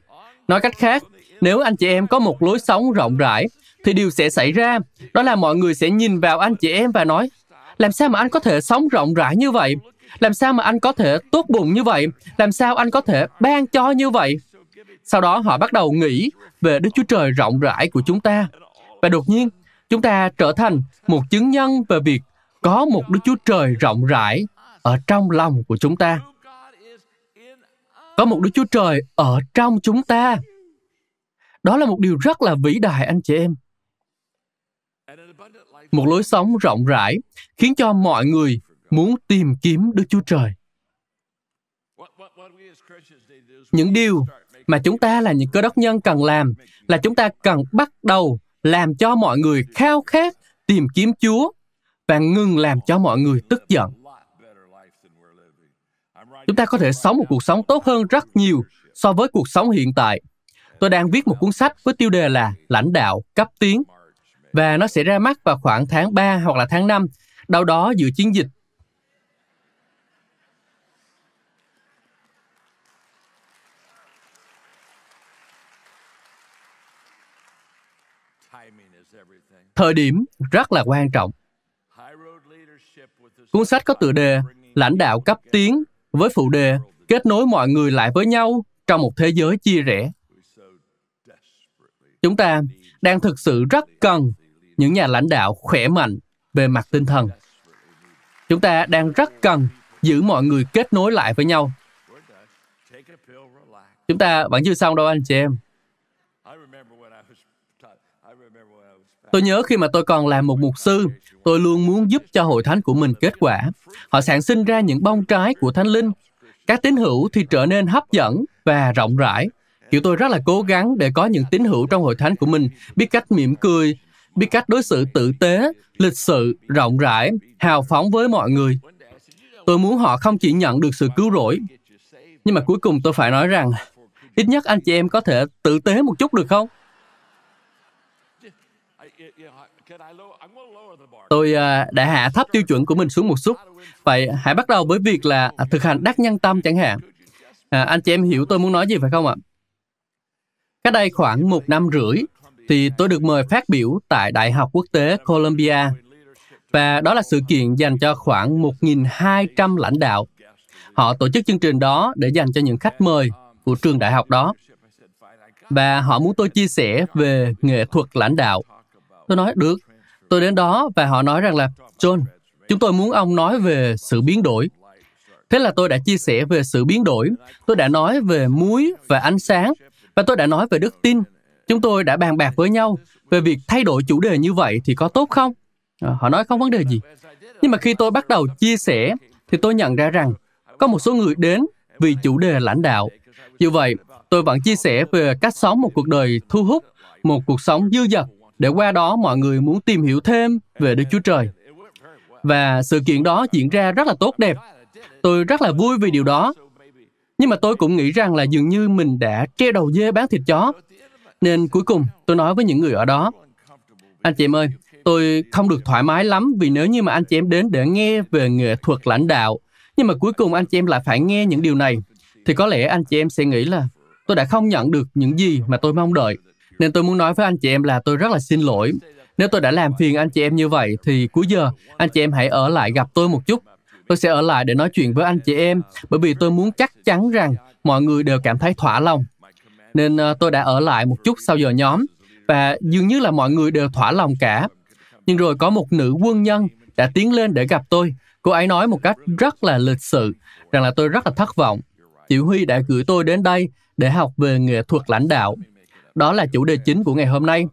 Nói cách khác, nếu anh chị em có một lối sống rộng rãi thì điều sẽ xảy ra đó là mọi người sẽ nhìn vào anh chị em và nói làm sao mà anh có thể sống rộng rãi như vậy? Làm sao mà anh có thể tốt bụng như vậy? Làm sao anh có thể ban cho như vậy? Sau đó họ bắt đầu nghĩ về Đức Chúa Trời rộng rãi của chúng ta. Và đột nhiên, chúng ta trở thành một chứng nhân về việc có một Đức Chúa Trời rộng rãi ở trong lòng của chúng ta. Có một Đức Chúa Trời ở trong chúng ta. Đó là một điều rất là vĩ đại anh chị em một lối sống rộng rãi khiến cho mọi người muốn tìm kiếm Đức Chúa Trời. Những điều mà chúng ta là những cơ đốc nhân cần làm là chúng ta cần bắt đầu làm cho mọi người khao khát tìm kiếm Chúa và ngừng làm cho mọi người tức giận. Chúng ta có thể sống một cuộc sống tốt hơn rất nhiều so với cuộc sống hiện tại. Tôi đang viết một cuốn sách với tiêu đề là Lãnh đạo cấp tiến và nó sẽ ra mắt vào khoảng tháng 3 hoặc là tháng 5, đâu đó giữa chiến dịch. Thời điểm rất là quan trọng. Cuốn sách có tựa đề Lãnh đạo cấp tiến với phụ đề Kết nối mọi người lại với nhau trong một thế giới chia rẽ. Chúng ta đang thực sự rất cần những nhà lãnh đạo khỏe mạnh về mặt tinh thần. Chúng ta đang rất cần giữ mọi người kết nối lại với nhau. Chúng ta vẫn chưa xong đâu anh chị em. Tôi nhớ khi mà tôi còn làm một mục sư, tôi luôn muốn giúp cho hội thánh của mình kết quả. Họ sản sinh ra những bông trái của thánh linh. Các tín hữu thì trở nên hấp dẫn và rộng rãi. Kiểu tôi rất là cố gắng để có những tín hữu trong hội thánh của mình biết cách mỉm cười, biết cách đối xử tử tế, lịch sự, rộng rãi, hào phóng với mọi người. Tôi muốn họ không chỉ nhận được sự cứu rỗi, nhưng mà cuối cùng tôi phải nói rằng, ít nhất anh chị em có thể tử tế một chút được không? Tôi à, đã hạ thấp tiêu chuẩn của mình xuống một chút. Vậy hãy bắt đầu với việc là thực hành đắc nhân tâm chẳng hạn. À, anh chị em hiểu tôi muốn nói gì phải không ạ? Cách đây khoảng một năm rưỡi, thì tôi được mời phát biểu tại Đại học Quốc tế Columbia. Và đó là sự kiện dành cho khoảng 1.200 lãnh đạo. Họ tổ chức chương trình đó để dành cho những khách mời của trường đại học đó. Và họ muốn tôi chia sẻ về nghệ thuật lãnh đạo. Tôi nói, được. Tôi đến đó và họ nói rằng là, John, chúng tôi muốn ông nói về sự biến đổi. Thế là tôi đã chia sẻ về sự biến đổi. Tôi đã nói về muối và ánh sáng. Và tôi đã nói về đức tin Chúng tôi đã bàn bạc với nhau về việc thay đổi chủ đề như vậy thì có tốt không? Ờ, họ nói không vấn đề gì. Nhưng mà khi tôi bắt đầu chia sẻ thì tôi nhận ra rằng có một số người đến vì chủ đề lãnh đạo. Như vậy, tôi vẫn chia sẻ về cách sống một cuộc đời thu hút, một cuộc sống dư dật để qua đó mọi người muốn tìm hiểu thêm về Đức Chúa Trời. Và sự kiện đó diễn ra rất là tốt đẹp. Tôi rất là vui vì điều đó. Nhưng mà tôi cũng nghĩ rằng là dường như mình đã treo đầu dê bán thịt chó nên cuối cùng, tôi nói với những người ở đó, anh chị em ơi, tôi không được thoải mái lắm vì nếu như mà anh chị em đến để nghe về nghệ thuật lãnh đạo, nhưng mà cuối cùng anh chị em lại phải nghe những điều này, thì có lẽ anh chị em sẽ nghĩ là tôi đã không nhận được những gì mà tôi mong đợi. Nên tôi muốn nói với anh chị em là tôi rất là xin lỗi. Nếu tôi đã làm phiền anh chị em như vậy thì cuối giờ anh chị em hãy ở lại gặp tôi một chút. Tôi sẽ ở lại để nói chuyện với anh chị em bởi vì tôi muốn chắc chắn rằng mọi người đều cảm thấy thỏa lòng nên ờ, tôi đã ở lại một chút sau giờ nhóm và dường như là mọi người đều thỏa lòng cả. Nhưng rồi có một nữ quân nhân đã tiến lên để gặp tôi. Cô ấy nói một cách rất là lịch sự rằng là tôi rất là thất vọng. Chỉ Huy đã gửi tôi đến đây để học về nghệ thuật lãnh đạo. Đó là chủ đề chính của ngày hôm nay.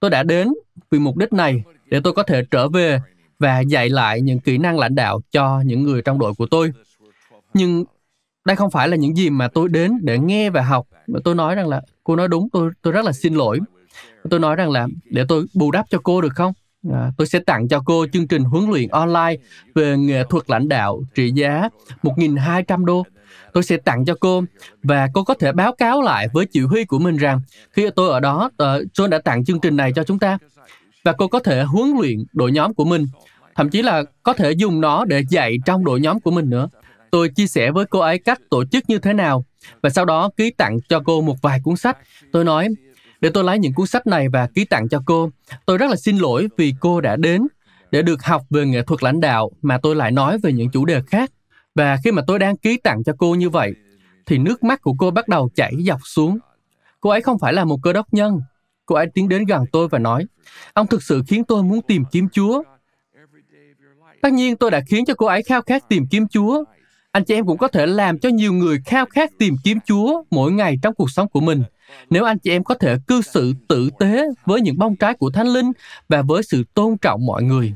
Tôi đã đến vì mục đích này để tôi có thể trở về và dạy lại những kỹ năng lãnh đạo cho những người trong đội của tôi. Nhưng đây không phải là những gì mà tôi đến để nghe và học mà tôi nói rằng là cô nói đúng tôi tôi rất là xin lỗi tôi nói rằng là để tôi bù đắp cho cô được không à, tôi sẽ tặng cho cô chương trình huấn luyện online về nghệ thuật lãnh đạo trị giá 1.200 đô tôi sẽ tặng cho cô và cô có thể báo cáo lại với chỉ huy của mình rằng khi tôi ở đó ờ, John đã tặng chương trình này cho chúng ta và cô có thể huấn luyện đội nhóm của mình thậm chí là có thể dùng nó để dạy trong đội nhóm của mình nữa tôi chia sẻ với cô ấy cách tổ chức như thế nào và sau đó ký tặng cho cô một vài cuốn sách. Tôi nói, để tôi lấy những cuốn sách này và ký tặng cho cô. Tôi rất là xin lỗi vì cô đã đến để được học về nghệ thuật lãnh đạo mà tôi lại nói về những chủ đề khác. Và khi mà tôi đang ký tặng cho cô như vậy, thì nước mắt của cô bắt đầu chảy dọc xuống. Cô ấy không phải là một cơ đốc nhân. Cô ấy tiến đến gần tôi và nói, ông thực sự khiến tôi muốn tìm kiếm Chúa. Tất nhiên tôi đã khiến cho cô ấy khao khát tìm kiếm Chúa anh chị em cũng có thể làm cho nhiều người khao khát tìm kiếm Chúa mỗi ngày trong cuộc sống của mình. Nếu anh chị em có thể cư xử tử tế với những bông trái của Thánh Linh và với sự tôn trọng mọi người.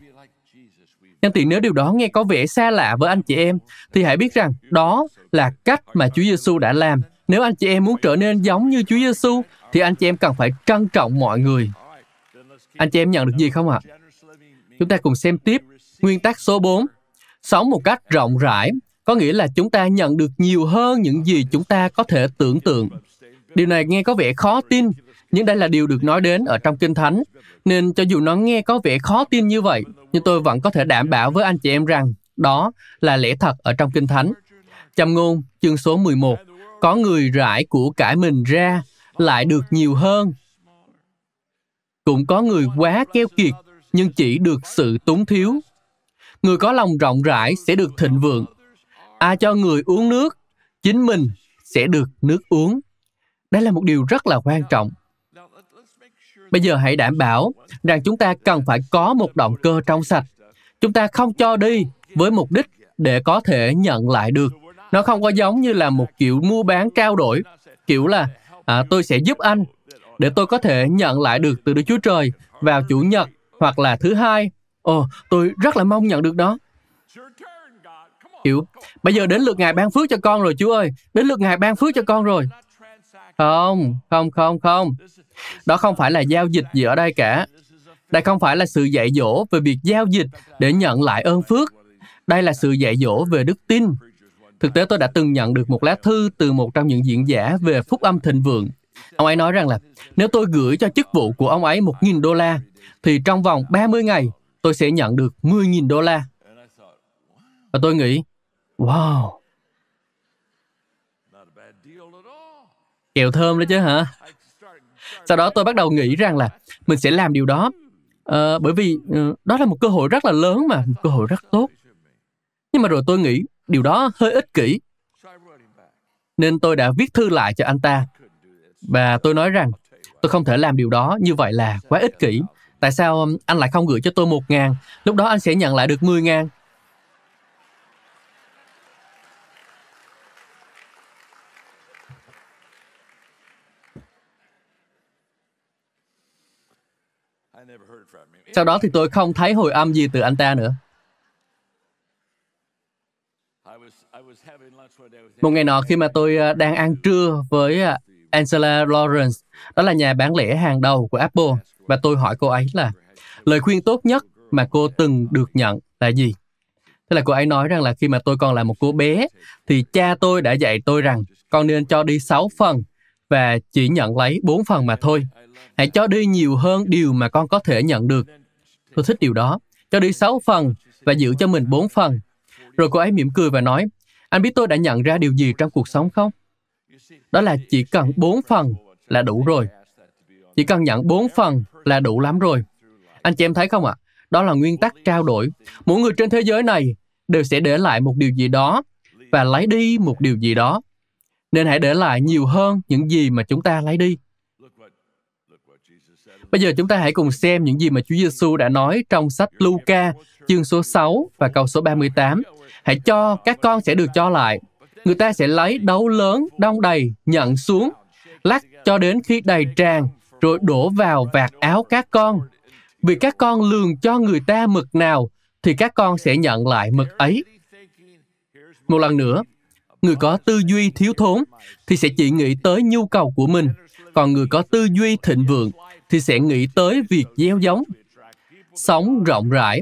Nhân tiện nếu điều đó nghe có vẻ xa lạ với anh chị em, thì hãy biết rằng đó là cách mà Chúa Giêsu đã làm. Nếu anh chị em muốn trở nên giống như Chúa Giêsu, thì anh chị em cần phải trân trọng mọi người. Anh chị em nhận được gì không ạ? Chúng ta cùng xem tiếp nguyên tắc số 4. Sống một cách rộng rãi có nghĩa là chúng ta nhận được nhiều hơn những gì chúng ta có thể tưởng tượng. Điều này nghe có vẻ khó tin, nhưng đây là điều được nói đến ở trong Kinh Thánh, nên cho dù nó nghe có vẻ khó tin như vậy, nhưng tôi vẫn có thể đảm bảo với anh chị em rằng đó là lẽ thật ở trong Kinh Thánh. Châm ngôn, chương số 11, có người rải của cải mình ra lại được nhiều hơn. Cũng có người quá keo kiệt, nhưng chỉ được sự túng thiếu. Người có lòng rộng rãi sẽ được thịnh vượng, ai cho người uống nước chính mình sẽ được nước uống đây là một điều rất là quan trọng bây giờ hãy đảm bảo rằng chúng ta cần phải có một động cơ trong sạch chúng ta không cho đi với mục đích để có thể nhận lại được nó không có giống như là một kiểu mua bán trao đổi kiểu là à, tôi sẽ giúp anh để tôi có thể nhận lại được từ Đức Chúa Trời vào chủ nhật hoặc là thứ hai ồ tôi rất là mong nhận được đó Kiểu bây giờ đến lượt Ngài ban phước cho con rồi Chúa ơi, đến lượt Ngài ban phước cho con rồi. Không, không, không, không. Đó không phải là giao dịch gì ở đây cả. Đây không phải là sự dạy dỗ về việc giao dịch để nhận lại ơn phước. Đây là sự dạy dỗ về đức tin. Thực tế tôi đã từng nhận được một lá thư từ một trong những diễn giả về phúc âm thịnh vượng. Ông ấy nói rằng là nếu tôi gửi cho chức vụ của ông ấy 1.000 đô la, thì trong vòng 30 ngày tôi sẽ nhận được 10.000 đô la. Và tôi nghĩ, Wow. Kẹo thơm đấy chứ hả? Sau đó tôi bắt đầu nghĩ rằng là mình sẽ làm điều đó à, bởi vì ờ, đó là một cơ hội rất là lớn mà, một cơ hội rất tốt. Nhưng mà rồi tôi nghĩ điều đó hơi ích kỷ. Nên tôi đã viết thư lại cho anh ta và tôi nói rằng tôi không thể làm điều đó như vậy là quá ích kỷ. Tại sao anh lại không gửi cho tôi một ngàn, lúc đó anh sẽ nhận lại được mười ngàn. Sau đó thì tôi không thấy hồi âm gì từ anh ta nữa. Một ngày nọ khi mà tôi à, đang ăn trưa với à, Angela Lawrence, đó là nhà bán lẻ hàng đầu của Apple, và tôi hỏi cô ấy là lời khuyên tốt nhất mà cô từng được nhận là gì? Thế là cô ấy nói rằng là khi mà tôi còn là một cô bé thì cha tôi đã dạy tôi rằng con nên cho đi 6 phần và chỉ nhận lấy 4 phần mà thôi. Hãy cho đi nhiều hơn điều mà con có thể nhận được Tôi thích điều đó. Cho đi 6 phần và giữ cho mình 4 phần. Rồi cô ấy mỉm cười và nói, anh biết tôi đã nhận ra điều gì trong cuộc sống không? Đó là chỉ cần 4 phần là đủ rồi. Chỉ cần nhận 4 phần là đủ lắm rồi. Anh chị em thấy không ạ? À? Đó là nguyên tắc trao đổi. Mỗi người trên thế giới này đều sẽ để lại một điều gì đó và lấy đi một điều gì đó. Nên hãy để lại nhiều hơn những gì mà chúng ta lấy đi. Bây giờ chúng ta hãy cùng xem những gì mà Chúa Giêsu đã nói trong sách Luca, chương số 6 và câu số 38. Hãy cho, các con sẽ được cho lại. Người ta sẽ lấy đấu lớn, đông đầy, nhận xuống, lắc cho đến khi đầy tràn, rồi đổ vào vạt áo các con. Vì các con lường cho người ta mực nào, thì các con sẽ nhận lại mực ấy. Một lần nữa, người có tư duy thiếu thốn thì sẽ chỉ nghĩ tới nhu cầu của mình còn người có tư duy thịnh vượng thì sẽ nghĩ tới việc gieo giống, sống rộng rãi.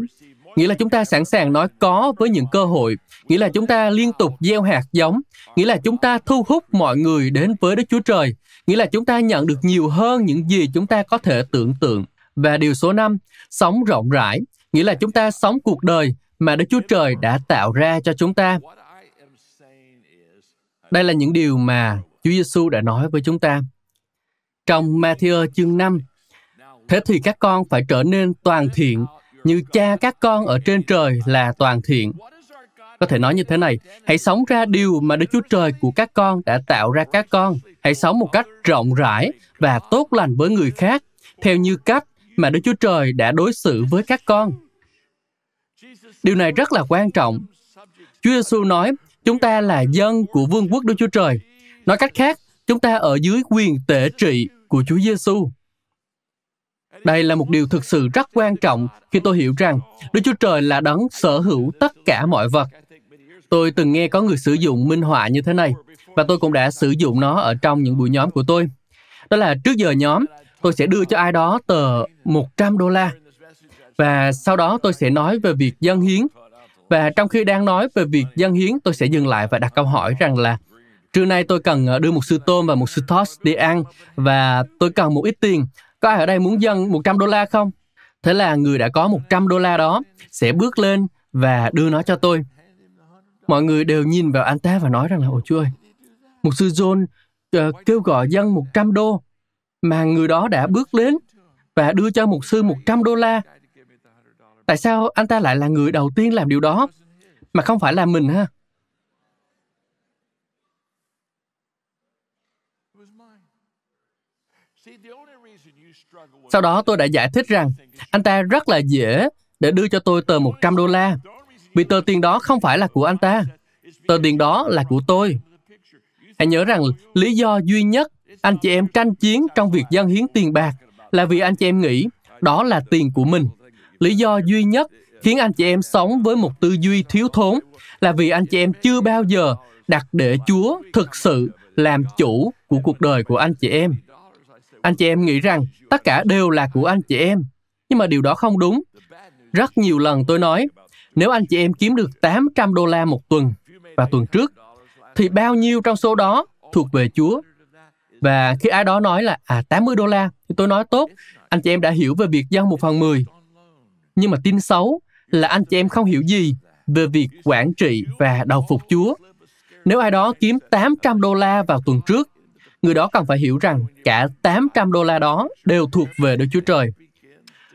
Nghĩa là chúng ta sẵn sàng nói có với những cơ hội, nghĩa là chúng ta liên tục gieo hạt giống, nghĩa là chúng ta thu hút mọi người đến với Đức Chúa Trời, nghĩa là chúng ta nhận được nhiều hơn những gì chúng ta có thể tưởng tượng. Và điều số năm sống rộng rãi, nghĩa là chúng ta sống cuộc đời mà Đức Chúa Trời đã tạo ra cho chúng ta. Đây là những điều mà Chúa Giêsu đã nói với chúng ta trong Matthew chương 5. Thế thì các con phải trở nên toàn thiện, như cha các con ở trên trời là toàn thiện. Có thể nói như thế này, hãy sống ra điều mà Đức Chúa Trời của các con đã tạo ra các con. Hãy sống một cách rộng rãi và tốt lành với người khác, theo như cách mà Đức Chúa Trời đã đối xử với các con. Điều này rất là quan trọng. Chúa Giêsu nói, chúng ta là dân của vương quốc Đức Chúa Trời. Nói cách khác, chúng ta ở dưới quyền tể trị của Chúa Giêsu. Đây là một điều thực sự rất quan trọng khi tôi hiểu rằng Đức Chúa Trời là đấng sở hữu tất cả mọi vật. Tôi từng nghe có người sử dụng minh họa như thế này, và tôi cũng đã sử dụng nó ở trong những buổi nhóm của tôi. Đó là trước giờ nhóm, tôi sẽ đưa cho ai đó tờ 100 đô la, và sau đó tôi sẽ nói về việc dân hiến. Và trong khi đang nói về việc dân hiến, tôi sẽ dừng lại và đặt câu hỏi rằng là trưa nay tôi cần ờ, đưa một sư tôm và một sư toast đi ăn và tôi cần một ít tiền. Có ai ở đây muốn dâng 100 đô la không? Thế là người đã có 100 đô la đó sẽ bước lên và đưa nó cho tôi. Mọi người đều nhìn vào anh ta và nói rằng là ồ Chúa ơi, một sư John uh, ờ, kêu gọi dân 100 đô mà người đó đã bước lên và đưa cho một sư 100 đô la. Tại sao anh ta lại là người đầu tiên làm điều đó mà không phải là mình ha? Sau đó tôi đã giải thích rằng anh ta rất là dễ để đưa cho tôi tờ 100 đô la vì tờ tiền đó không phải là của anh ta. Tờ tiền đó là của tôi. Hãy nhớ rằng lý do duy nhất anh chị em tranh chiến trong việc dân hiến tiền bạc là vì anh chị em nghĩ đó là tiền của mình. Lý do duy nhất khiến anh chị em sống với một tư duy thiếu thốn là vì anh chị em chưa bao giờ đặt để Chúa thực sự làm chủ của cuộc đời của anh chị em. Anh chị em nghĩ rằng tất cả đều là của anh chị em. Nhưng mà điều đó không đúng. Rất nhiều lần tôi nói, nếu anh chị em kiếm được 800 đô la một tuần và tuần trước, thì bao nhiêu trong số đó thuộc về Chúa? Và khi ai đó nói là à 80 đô la, thì tôi nói tốt, anh chị em đã hiểu về việc dân một phần mười. Nhưng mà tin xấu là anh chị em không hiểu gì về việc quản trị và đầu phục Chúa. Nếu ai đó kiếm 800 đô la vào tuần trước người đó cần phải hiểu rằng cả 800 đô la đó đều thuộc về Đức Chúa Trời.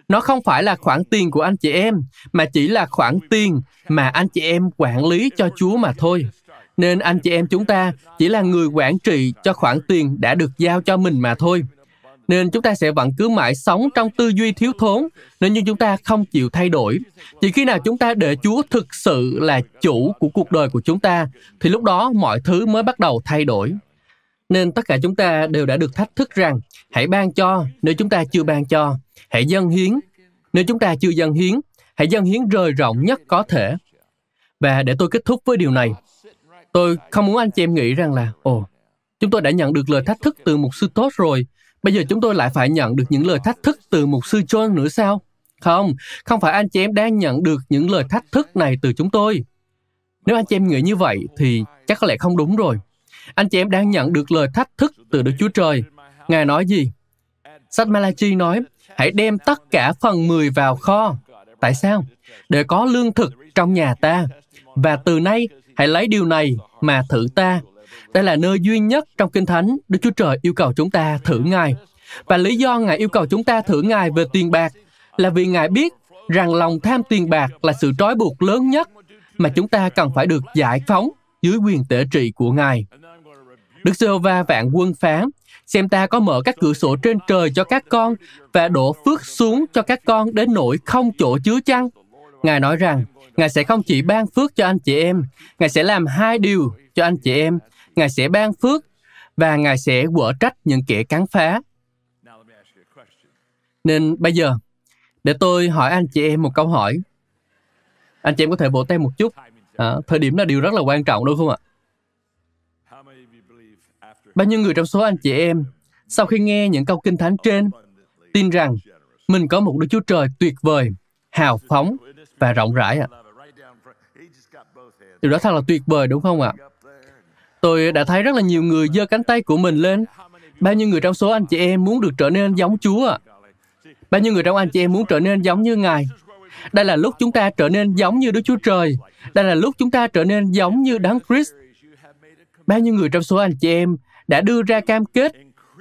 Nó không phải là khoản tiền của anh chị em, mà chỉ là khoản tiền mà anh chị em quản lý cho Chúa mà thôi. Nên anh chị em chúng ta chỉ là người quản trị cho khoản tiền đã được giao cho mình mà thôi. Nên chúng ta sẽ vẫn cứ mãi sống trong tư duy thiếu thốn, nếu như chúng ta không chịu thay đổi. Chỉ khi nào chúng ta để Chúa thực sự là chủ của cuộc đời của chúng ta, thì lúc đó mọi thứ mới bắt đầu thay đổi. Nên tất cả chúng ta đều đã được thách thức rằng hãy ban cho nếu chúng ta chưa ban cho, hãy dân hiến nếu chúng ta chưa dân hiến, hãy dân hiến rời rộng nhất có thể. Và để tôi kết thúc với điều này, tôi không muốn anh chị em nghĩ rằng là ồ, chúng tôi đã nhận được lời thách thức từ mục sư tốt rồi, bây giờ chúng tôi lại phải nhận được những lời thách thức từ mục sư John nữa sao? Không, không phải anh chị em đang nhận được những lời thách thức này từ chúng tôi. Nếu anh chị em nghĩ như vậy thì chắc có lẽ không đúng rồi. Anh chị em đang nhận được lời thách thức từ Đức Chúa Trời. Ngài nói gì? Sách Malachi nói, hãy đem tất cả phần 10 vào kho. Tại sao? Để có lương thực trong nhà ta. Và từ nay, hãy lấy điều này mà thử ta. Đây là nơi duy nhất trong Kinh Thánh Đức Chúa Trời yêu cầu chúng ta thử Ngài. Và lý do Ngài yêu cầu chúng ta thử Ngài về tiền bạc là vì Ngài biết rằng lòng tham tiền bạc là sự trói buộc lớn nhất mà chúng ta cần phải được giải phóng dưới quyền tể trị của Ngài. Đức Giê-hô-va vạn quân phán, xem ta có mở các cửa sổ trên trời cho các con và đổ phước xuống cho các con đến nỗi không chỗ chứa chăng. Ngài nói rằng, Ngài sẽ không chỉ ban phước cho anh chị em, Ngài sẽ làm hai điều cho anh chị em. Ngài sẽ ban phước và Ngài sẽ quở trách những kẻ cắn phá. Nên bây giờ, để tôi hỏi anh chị em một câu hỏi. Anh chị em có thể vỗ tay một chút. À, thời điểm là điều rất là quan trọng đúng không ạ? Bao nhiêu người trong số anh chị em, sau khi nghe những câu kinh thánh trên, tin rằng mình có một Đức Chúa Trời tuyệt vời, hào phóng và rộng rãi ạ. À. Điều đó thật là tuyệt vời đúng không ạ? À? Tôi đã thấy rất là nhiều người giơ cánh tay của mình lên. Bao nhiêu người trong số anh chị em muốn được trở nên giống Chúa ạ? À? Bao nhiêu người trong anh chị em muốn trở nên giống như Ngài? Đây là lúc chúng ta trở nên giống như Đức Chúa Trời. Đây là lúc chúng ta trở nên giống như Đấng Christ. Bao nhiêu người trong số anh chị em đã đưa ra cam kết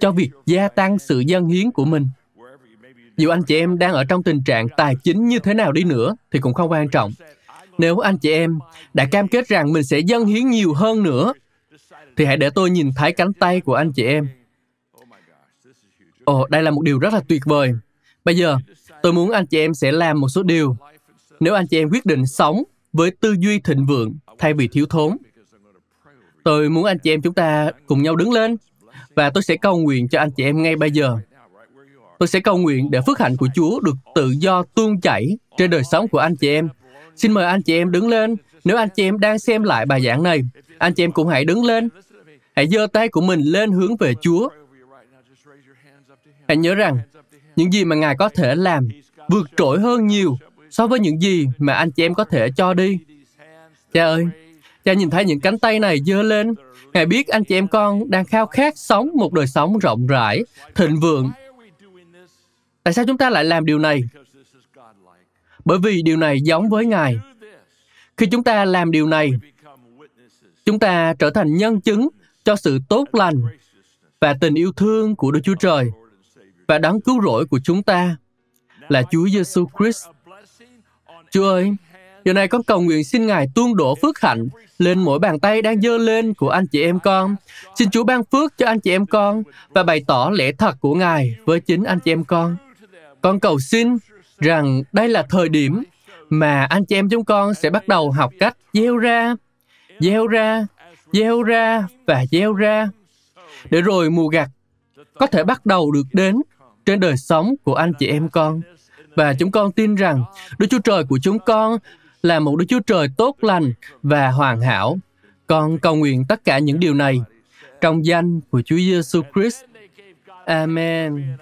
cho việc gia tăng sự dân hiến của mình. Dù anh chị em đang ở trong tình trạng tài chính như thế nào đi nữa thì cũng không quan trọng. Nếu anh chị em đã cam kết rằng mình sẽ dâng hiến nhiều hơn nữa thì hãy để tôi nhìn thấy cánh tay của anh chị em. Ồ, đây là một điều rất là tuyệt vời. Bây giờ, tôi muốn anh chị em sẽ làm một số điều. Nếu anh chị em quyết định sống với tư duy thịnh vượng thay vì thiếu thốn, Tôi muốn anh chị em chúng ta cùng nhau đứng lên và tôi sẽ cầu nguyện cho anh chị em ngay bây giờ. Tôi sẽ cầu nguyện để phước hạnh của Chúa được tự do tuôn chảy trên đời sống của anh chị em. Xin mời anh chị em đứng lên. Nếu anh chị em đang xem lại bài giảng này, anh chị em cũng hãy đứng lên. Hãy giơ tay của mình lên hướng về Chúa. Hãy nhớ rằng, những gì mà Ngài có thể làm vượt trội hơn nhiều so với những gì mà anh chị em có thể cho đi. Cha ơi, Cha nhìn thấy những cánh tay này dơ lên. Ngài biết anh chị em con đang khao khát sống một đời sống rộng rãi, thịnh vượng. Tại sao chúng ta lại làm điều này? Bởi vì điều này giống với Ngài. Khi chúng ta làm điều này, chúng ta trở thành nhân chứng cho sự tốt lành và tình yêu thương của Đức Chúa Trời và đấng cứu rỗi của chúng ta là Chúa Giêsu Christ. Chúa ơi, Giờ này con cầu nguyện xin Ngài tuôn đổ phước hạnh lên mỗi bàn tay đang dơ lên của anh chị em con. Xin Chúa ban phước cho anh chị em con và bày tỏ lẽ thật của Ngài với chính anh chị em con. Con cầu xin rằng đây là thời điểm mà anh chị em chúng con sẽ bắt đầu học cách gieo ra, gieo ra, gieo ra và gieo ra. Để rồi mùa gặt có thể bắt đầu được đến trên đời sống của anh chị em con. Và chúng con tin rằng Đức Chúa Trời của chúng con là một Đức Chúa Trời tốt lành và hoàn hảo. Con cầu nguyện tất cả những điều này trong danh của Chúa Giêsu Christ. Amen.